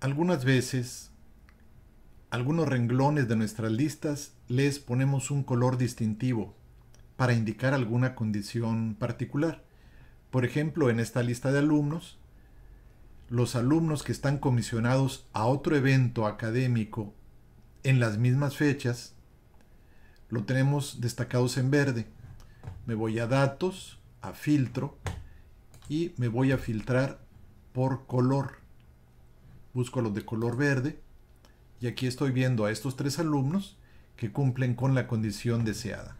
Algunas veces, algunos renglones de nuestras listas les ponemos un color distintivo para indicar alguna condición particular. Por ejemplo, en esta lista de alumnos, los alumnos que están comisionados a otro evento académico en las mismas fechas, lo tenemos destacados en verde. Me voy a datos, a filtro y me voy a filtrar por color busco los de color verde y aquí estoy viendo a estos tres alumnos que cumplen con la condición deseada.